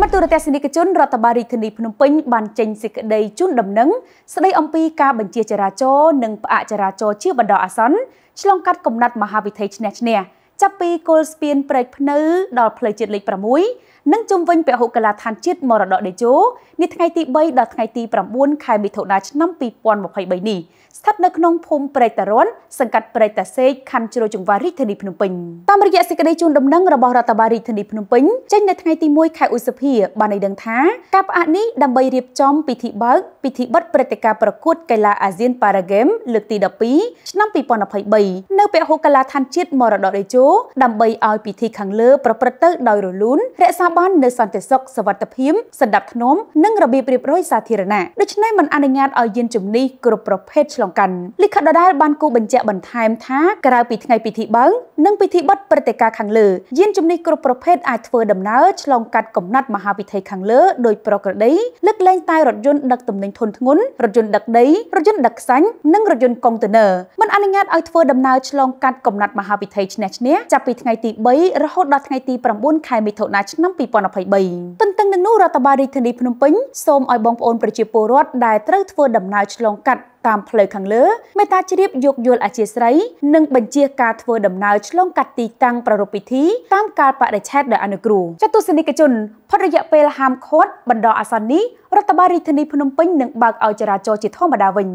មិត្តទូរទស្សនិកជនរដ្ឋបាលរាជធានីភ្នំពេញបានចេញសេចក្តីជូនដំណឹងស្តីអំពីការបញ្ជាចរាចរណ៍និងផ្អាកចរាចរណ៍ជាបណ្ដោះអាសន្នឆ្លងកាត់កំណត់មហាវិថីឆ្នះឆ្នះចាប់ពីគល់ស្ពានព្រែកភ្នៅ ដល់ផ្លូវជាតិលេខ6និងជុំវិញពហុកីឡាដ្ឋានជាតិមរតកតេជោនាថ្ងៃទី3ដល់ថ្ងៃទី9ខែមិថុនាឆ្នាំ2023នេះស្ថិតនៅក្នុងភូមិព្រែកតារន សង្កាត់ព្រែកតាសេកខណ្ឌជ្រោយចង្វារាជធានីភ្នំពេញតាមរយៈសេចក្តីជូនដំណឹងរបស់រដ្ឋបាលរាជធានីភ្នំពេញចេញនៅថ្ងៃទី1ខែឧសភាបានឲ្យដឹងថា ការផ្អាកនេះដើម្បីរៀបចំ ពិធីបើក ពិធីបិទព្រឹត្តិការណ៍ប្រកួត កីឡាអាស៊ានប៉ារ៉ាហ្គេមលើកទី12ឆ្នាំ2023នៅពហុកីឡាដ្ឋានជាតិមរតកតេជោរដើម្បីឲ្យពិធីខាងលើប្រព្រឹត្តទៅដោយរលូនរក្សាបាននូវសន្តិសុខសវត្ថិភាពសណ្តាប់ធ្នាប់និងរបៀបរៀបរយសាធារណៈដូច្នេះមិនអនុញ្ញាតឲ្យយានជំនិះគ្រប់ប្រភេទឆ្លងកាត់លិខិតដដែលបានគូបញ្ជាក់បន្ថែមថាក្រៅពីថ្ងៃពិធីបើងនិងពិធីបិទព្រឹត្តិការណ៍ខាងលើយានជំនិះគ្រប់ប្រភេទអាចធ្វើដំណើរឆ្លងកាត់កំណត់មហាវិថីខាងលើដោយប្រក្រតីលើកលែងតែរថយន្តដឹកទំនិញធុនធ្ងន់រថយន្តដឹកដីរថយន្តដឹកខ្សាញ់និងរថយន្តកុងតឺន័រមិនអនុញ្ញាតឲ្យធ្វើដំណើរឆ្លងកាត់កំណត់មហាវិថីឆ្នះឆ្នះចាប់ពីថ្ងៃទី3រហូតដល់ថ្ងៃទី9ខែមិថុនាឆ្នាំ2023ទន្ទឹងនឹងនោះរដ្ឋបាលរាជធានីភ្នំពេញសូមឲ្យបងប្អូនប្រជាពលរដ្ឋដែលត្រូវធ្វើដំណើរឆ្លងកាត់តាមផ្លូវខាងលើមេត្តាជ្រាបយោគយល់អធិស្ឋាននិងបញ្ជាការធ្វើដំណើរឆ្លងកាត់ទីតាំងប្ររពពិធីតាមកាលបរិច្ឆេទដោយអនុគ្រោះចតុសនិកជនផុតរយៈពេលហាមឃាត់បណ្ដោះអាសន្ននេះរដ្ឋបាលរាជធានីភ្នំពេញនឹងបើកឲ្យចរាចរណ៍ជាធម្មតាវិញ